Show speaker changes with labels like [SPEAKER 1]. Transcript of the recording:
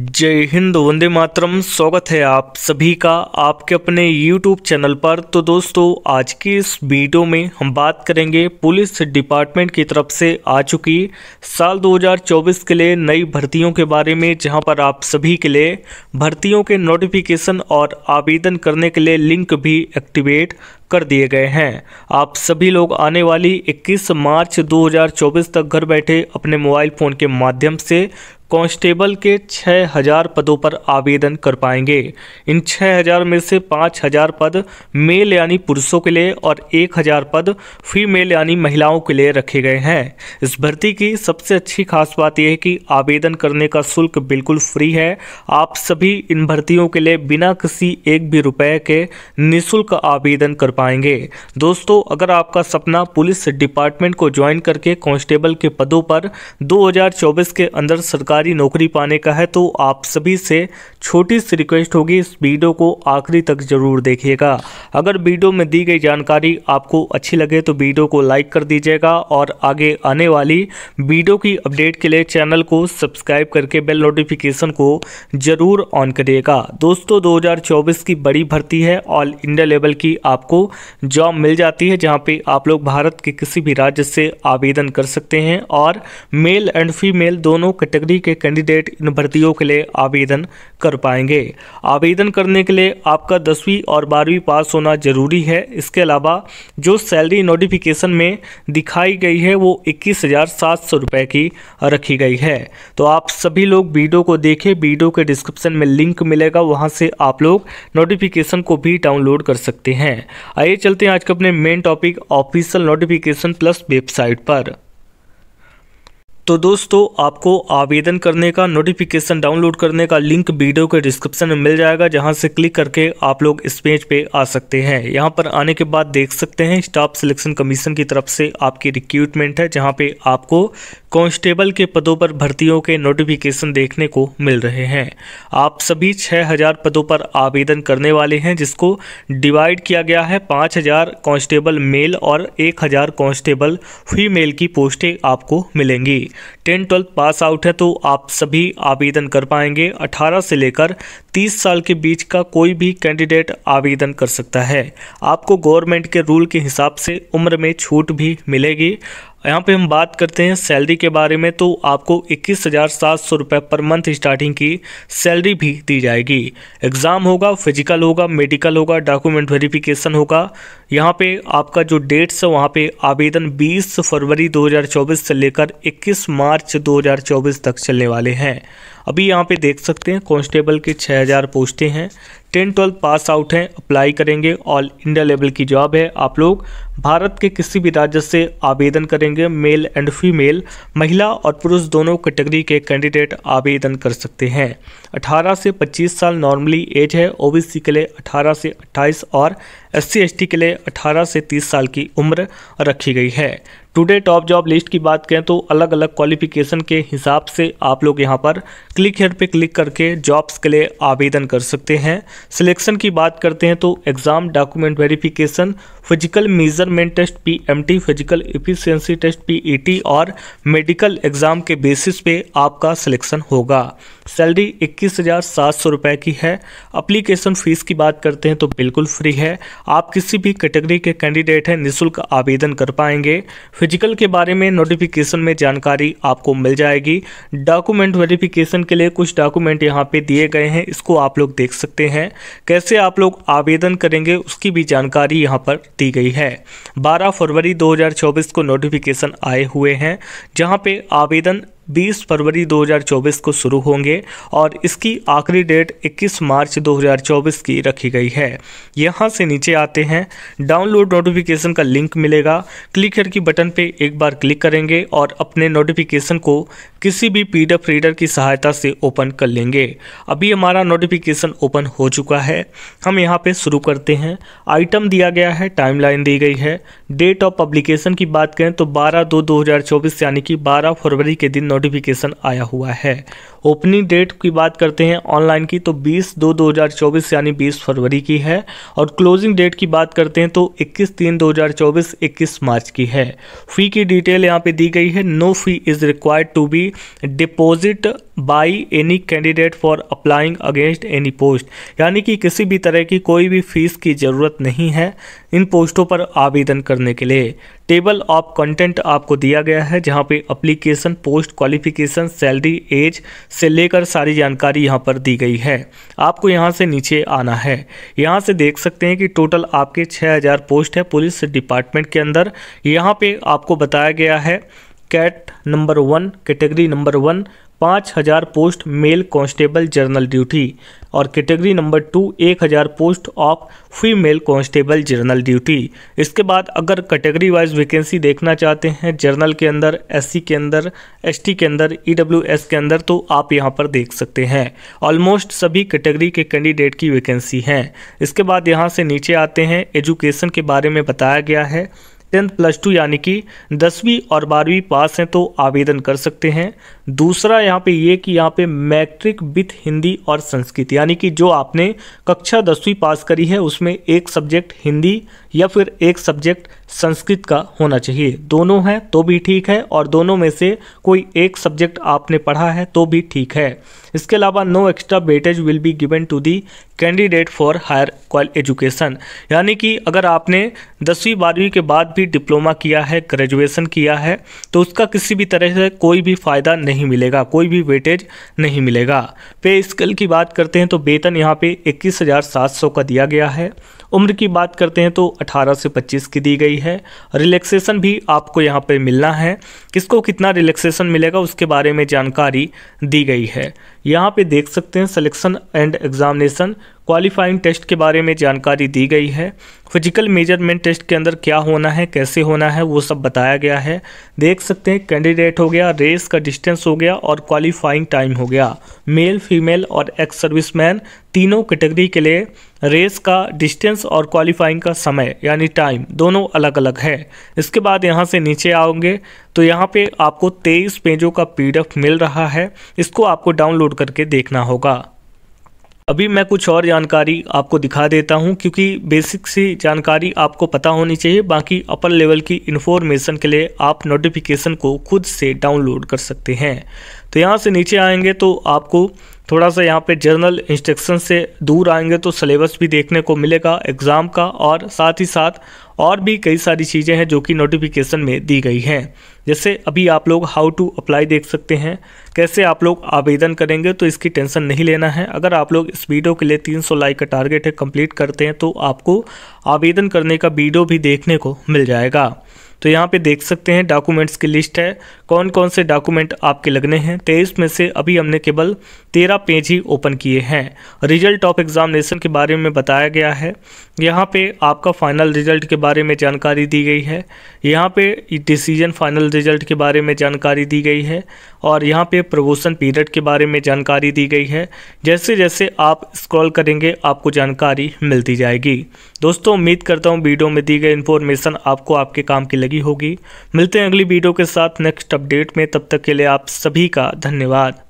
[SPEAKER 1] जय हिंद वंदे मातरम स्वागत है आप सभी का आपके अपने YouTube चैनल पर तो दोस्तों आज की इस वीडियो में हम बात करेंगे पुलिस डिपार्टमेंट की तरफ से आ चुकी साल 2024 के लिए नई भर्तियों के बारे में जहां पर आप सभी के लिए भर्तियों के नोटिफिकेशन और आवेदन करने के लिए लिंक भी एक्टिवेट कर दिए गए हैं आप सभी लोग आने वाली 21 मार्च 2024 तक घर बैठे अपने मोबाइल फ़ोन के माध्यम से कांस्टेबल के 6000 पदों पर आवेदन कर पाएंगे इन 6000 में से 5000 पद मेल यानी पुरुषों के लिए और 1000 पद फीमेल यानी महिलाओं के लिए रखे गए हैं इस भर्ती की सबसे अच्छी खास बात यह है कि आवेदन करने का शुल्क बिल्कुल फ्री है आप सभी इन भर्तियों के लिए बिना किसी एक भी रुपए के निःशुल्क आवेदन कर पाएंगे दोस्तों अगर आपका सपना पुलिस डिपार्टमेंट को ज्वाइन करके कांस्टेबल के पदों पर दो के अंदर सरकार सरकारी नौकरी पाने का है तो आप सभी से छोटी सी रिक्वेस्ट होगी इस वीडियो को आखिरी तक ज़रूर देखिएगा अगर वीडियो में दी गई जानकारी आपको अच्छी लगे तो वीडियो को लाइक कर दीजिएगा और आगे आने वाली वीडियो की अपडेट के लिए चैनल को सब्सक्राइब करके बेल नोटिफिकेशन को ज़रूर ऑन करिएगा दोस्तों 2024 की बड़ी भर्ती है ऑल इंडिया लेवल की आपको जॉब मिल जाती है जहाँ पर आप लोग भारत के किसी भी राज्य से आवेदन कर सकते हैं और मेल एंड फीमेल दोनों कैटेगरी के कैंडिडेट इन भर्तियों के लिए आवेदन कर पाएंगे आवेदन करने के लिए आपका दसवीं और बारहवीं पास होना जरूरी है इसके अलावा जो सैलरी नोटिफिकेशन में दिखाई गई है वो इक्कीस हज़ार सात सौ रुपये की रखी गई है तो आप सभी लोग वीडियो को देखें वीडियो के डिस्क्रिप्शन में लिंक मिलेगा वहाँ से आप लोग नोटिफिकेशन को भी डाउनलोड कर सकते हैं आइए चलते हैं आज के अपने main topic official notification plus website पर तो दोस्तों आपको आवेदन करने का नोटिफिकेशन डाउनलोड करने का लिंक वीडियो के डिस्क्रिप्शन में मिल जाएगा जहां से क्लिक करके आप लोग इस पेज पे आ सकते हैं यहां पर आने के बाद देख सकते हैं स्टाफ सिलेक्शन कमीशन की तरफ से आपकी रिक्रूटमेंट है जहां पे आपको कांस्टेबल के पदों पर भर्तियों के नोटिफिकेशन देखने को मिल रहे हैं आप सभी 6000 पदों पर आवेदन करने वाले हैं जिसको डिवाइड किया गया है 5000 कांस्टेबल मेल और 1000 कांस्टेबल फीमेल की पोस्टें आपको मिलेंगी टेन ट्वेल्थ पास आउट है तो आप सभी आवेदन कर पाएंगे 18 से लेकर 30 साल के बीच का कोई भी कैंडिडेट आवेदन कर सकता है आपको गवर्नमेंट के रूल के हिसाब से उम्र में छूट भी मिलेगी यहाँ पे हम बात करते हैं सैलरी के बारे में तो आपको इक्कीस हज़ार सात सौ रुपये पर मंथ स्टार्टिंग की सैलरी भी दी जाएगी एग्ज़ाम होगा फिजिकल होगा मेडिकल होगा डॉक्यूमेंट वेरिफिकेशन होगा यहाँ पे आपका जो डेट्स है वहाँ पे आवेदन 20 फरवरी 2024 से लेकर 21 मार्च 2024 तक चलने वाले हैं अभी यहाँ पे देख सकते हैं कॉन्स्टेबल के हजार पोस्टें हैं टेन ट्वेल्व पास आउट हैं अप्लाई करेंगे ऑल इंडिया लेवल की जॉब है आप लोग भारत के किसी भी राज्य से आवेदन करेंगे मेल एंड फीमेल महिला और पुरुष दोनों कैटेगरी के कैंडिडेट आवेदन कर सकते हैं 18 से 25 साल नॉर्मली एज है ओबीसी के लिए 18 से 28 और एस सी के लिए 18 से 30 साल की उम्र रखी गई है टुडे टॉप जॉब लिस्ट की बात करें तो अलग अलग क्वालिफिकेशन के हिसाब से आप लोग यहाँ पर क्लिक हेयर पे क्लिक करके जॉब्स के लिए आवेदन कर सकते हैं सिलेक्शन की बात करते हैं तो exam document verification physical measurement test P M T physical efficiency test P E T और मेडिकल एग्ज़ाम के बेसिस पे आपका सिलेक्शन होगा सैलरी इक्कीस हज़ार सात सौ रुपये की है अप्लीकेशन फ़ीस की बात करते हैं तो बिल्कुल फ्री है आप किसी भी कैटेगरी के कैंडिडेट हैं निःशुल्क आवेदन कर पाएंगे फिजिकल के बारे में नोटिफिकेशन में जानकारी आपको मिल जाएगी डॉक्यूमेंट वेरिफिकेशन के लिए कुछ डॉक्यूमेंट यहाँ पे दिए गए हैं इसको आप लोग देख सकते हैं कैसे आप लोग आवेदन करेंगे उसकी भी जानकारी यहाँ पर दी गई है 12 फरवरी 2024 को नोटिफिकेशन आए हुए हैं जहाँ पे आवेदन 20 फरवरी 2024 को शुरू होंगे और इसकी आखिरी डेट 21 मार्च 2024 की रखी गई है यहाँ से नीचे आते हैं डाउनलोड नोटिफिकेशन का लिंक मिलेगा क्लिक की बटन पे एक बार क्लिक करेंगे और अपने नोटिफिकेशन को किसी भी पीडीएफ रीडर की सहायता से ओपन कर लेंगे अभी हमारा नोटिफिकेशन ओपन हो चुका है हम यहाँ पर शुरू करते हैं आइटम दिया गया है टाइमलाइन दी गई है डेट ऑफ पब्लिकेशन की बात करें तो 12 दो 2024 यानी कि 12 फरवरी के दिन नोटिफिकेशन आया हुआ है ओपनिंग डेट की बात करते हैं ऑनलाइन की तो 20 दो 2024 यानी 20 फरवरी की है और क्लोजिंग डेट की बात करते हैं तो 21 तीन 2024 21 मार्च की है फ़ी की डिटेल यहाँ पे दी गई है no fee is required to be deposit by any candidate for applying against any post यानी कि किसी भी तरह की कोई भी फीस की ज़रूरत नहीं है इन पोस्टों पर आवेदन करने के लिए टेबल ऑफ कंटेंट आपको दिया गया है जहाँ पे application post qualification salary age से लेकर सारी जानकारी यहाँ पर दी गई है आपको यहाँ से नीचे आना है यहाँ से देख सकते हैं कि टोटल आपके 6000 पोस्ट है पुलिस डिपार्टमेंट के अंदर यहाँ पे आपको बताया गया है cat number one category number one पाँच हज़ार post male constable general duty और कैटेगरी नंबर टू एक हज़ार post of female constable general duty इसके बाद अगर कैटेगरी वाइज वैकेंसी देखना चाहते हैं जर्नल के अंदर एससी के अंदर एसटी के अंदर ईडब्ल्यूएस के अंदर तो आप यहां पर देख सकते हैं ऑलमोस्ट सभी कैटेगरी के कैंडिडेट की वैकेंसी हैं इसके बाद यहाँ से नीचे आते हैं एजुकेशन के बारे में बताया गया है टेंथ प्लस टू यानी कि दसवीं और बारहवीं पास हैं तो आवेदन कर सकते हैं दूसरा यहाँ पे ये कि यहाँ पे मैट्रिक विथ हिंदी और संस्कृत यानी कि जो आपने कक्षा दसवीं पास करी है उसमें एक सब्जेक्ट हिंदी या फिर एक सब्जेक्ट संस्कृत का होना चाहिए दोनों हैं तो भी ठीक है और दोनों में से कोई एक सब्जेक्ट आपने पढ़ा है तो भी ठीक है इसके अलावा no extra weightage will be given to the candidate for higher qual education यानी कि अगर आपने दसवीं बारहवीं के बाद भी डिप्लोमा किया है ग्रेजुएसन किया है तो उसका किसी भी तरह से कोई भी फ़ायदा नहीं मिलेगा कोई भी वेटेज नहीं मिलेगा पे स्केल की बात करते हैं तो वेतन यहाँ पे इक्कीस का दिया गया है उम्र की बात करते हैं तो अठारह से पच्चीस की दी गई गई है रिलैक्सेशन भी आपको यहाँ पे मिलना है किसको कितना रिलैक्सेशन मिलेगा उसके बारे में जानकारी दी गई है यहाँ पे देख सकते हैं selection and examination qualifying test के बारे में जानकारी दी गई है फिजिकल मेजरमेंट टेस्ट के अंदर क्या होना है कैसे होना है वो सब बताया गया है देख सकते हैं कैंडिडेट हो गया रेस का डिस्टेंस हो गया और क्वालिफाइंग टाइम हो गया मेल फीमेल और एक्स सर्विसमैन तीनों कैटेगरी के लिए रेस का डिस्टेंस और क्वालिफाइंग का समय यानी टाइम दोनों अलग अलग है इसके बाद यहाँ से नीचे आओगे तो यहाँ पे आपको तेईस पेजों का पी मिल रहा है इसको आपको डाउनलोड डाउनलोड करके देखना होगा अभी मैं कुछ और जानकारी आपको दिखा देता हूं क्योंकि बेसिक सी जानकारी आपको पता होनी चाहिए बाकी अपर लेवल की इन्फॉर्मेशन के लिए आप नोटिफिकेशन को खुद से डाउनलोड कर सकते हैं तो यहां से नीचे आएंगे तो आपको थोड़ा सा यहाँ पे जर्नल इंस्ट्रक्शन से दूर आएंगे तो सिलेबस भी देखने को मिलेगा एग्ज़ाम का और साथ ही साथ और भी कई सारी चीज़ें हैं जो कि नोटिफिकेशन में दी गई हैं जैसे अभी आप लोग हाउ टू अप्लाई देख सकते हैं कैसे आप लोग आवेदन करेंगे तो इसकी टेंशन नहीं लेना है अगर आप लोग इस वीडियो के लिए 300 लाइक का टारगेट है कंप्लीट करते हैं तो आपको आवेदन करने का वीडियो भी देखने को मिल जाएगा तो यहाँ पे देख सकते हैं डॉक्यूमेंट्स की लिस्ट है कौन कौन से डॉक्यूमेंट आपके लगने हैं तेईस में से अभी हमने केवल तेरह पेज ही ओपन किए हैं रिजल्ट ऑफ एग्जामिनेशन के बारे में बताया गया है यहाँ पे आपका फाइनल रिजल्ट के बारे में जानकारी दी गई है यहाँ पे डिसीजन फाइनल रिजल्ट के बारे में जानकारी दी गई है और यहाँ पे प्रमोशन पीरियड के बारे में जानकारी दी गई है जैसे जैसे आप स्क्रॉल करेंगे आपको जानकारी मिलती जाएगी दोस्तों उम्मीद करता हूँ वीडियो में दी गई इन्फॉर्मेशन आपको आपके काम की लगी होगी मिलते हैं अगली वीडियो के साथ नेक्स्ट अपडेट में तब तक के लिए आप सभी का धन्यवाद